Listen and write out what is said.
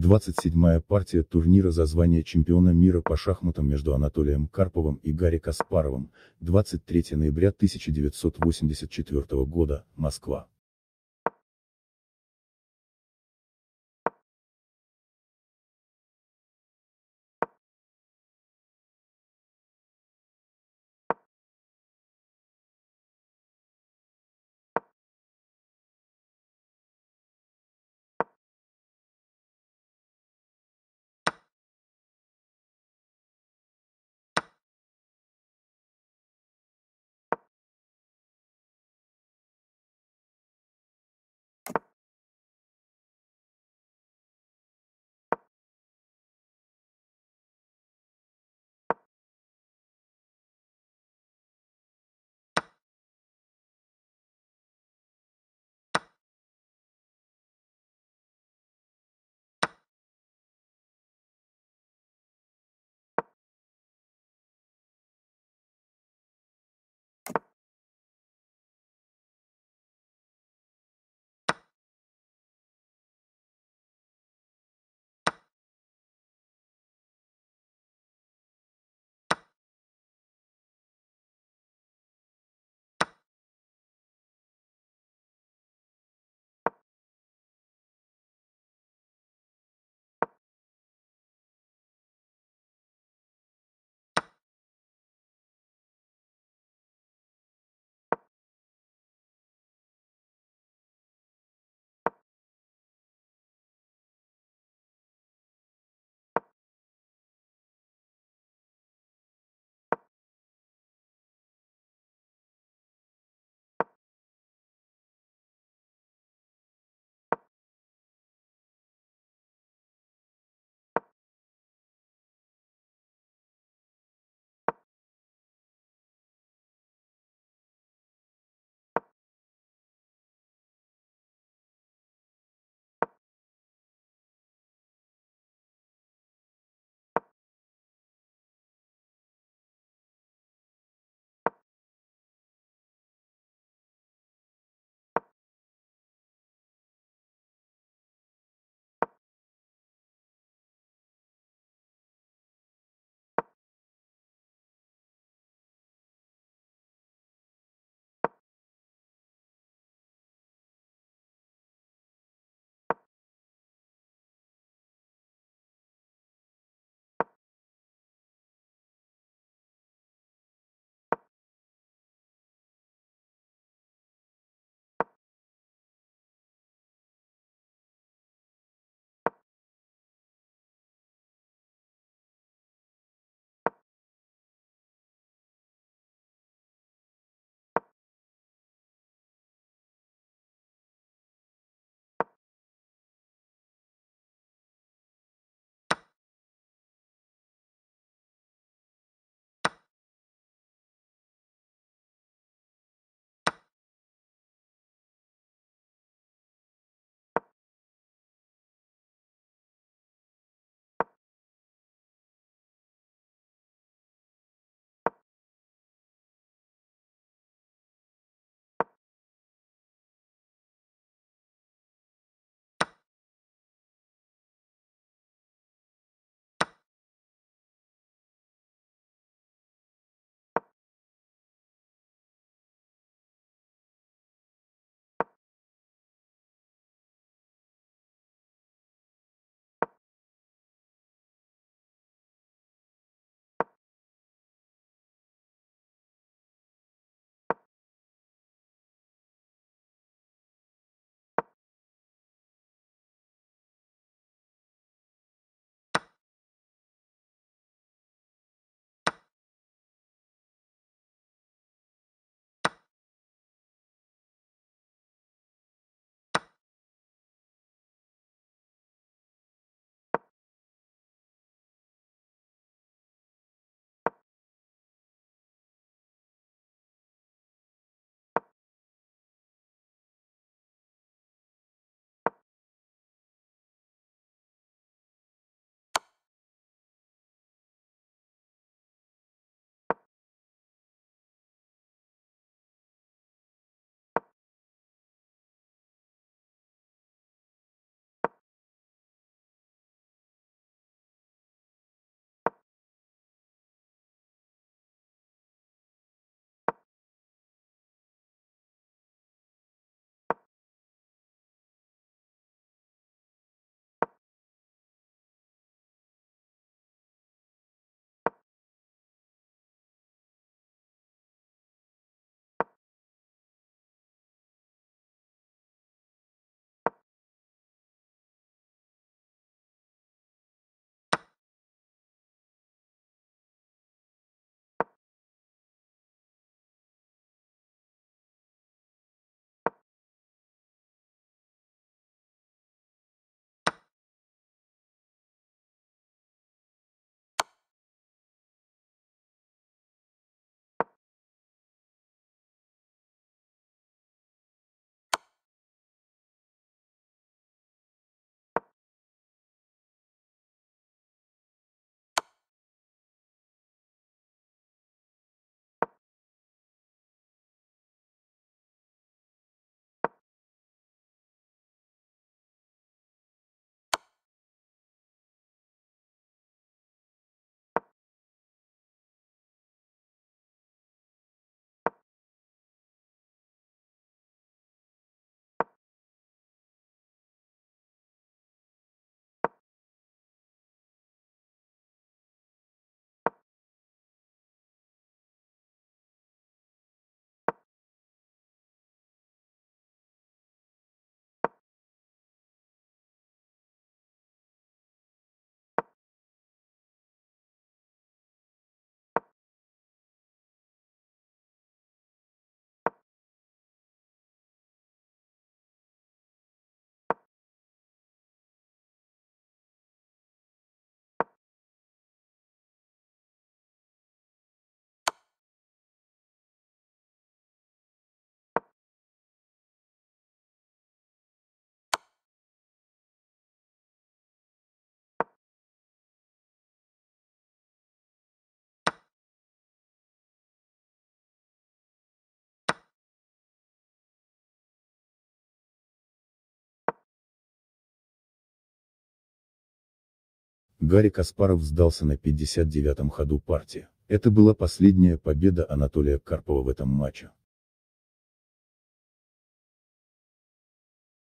27-я партия турнира за звание чемпиона мира по шахматам между Анатолием Карповым и Гарри Каспаровым, 23 ноября 1984 года, Москва. Гарри Каспаров сдался на 59-м ходу партии. Это была последняя победа Анатолия Карпова в этом матче.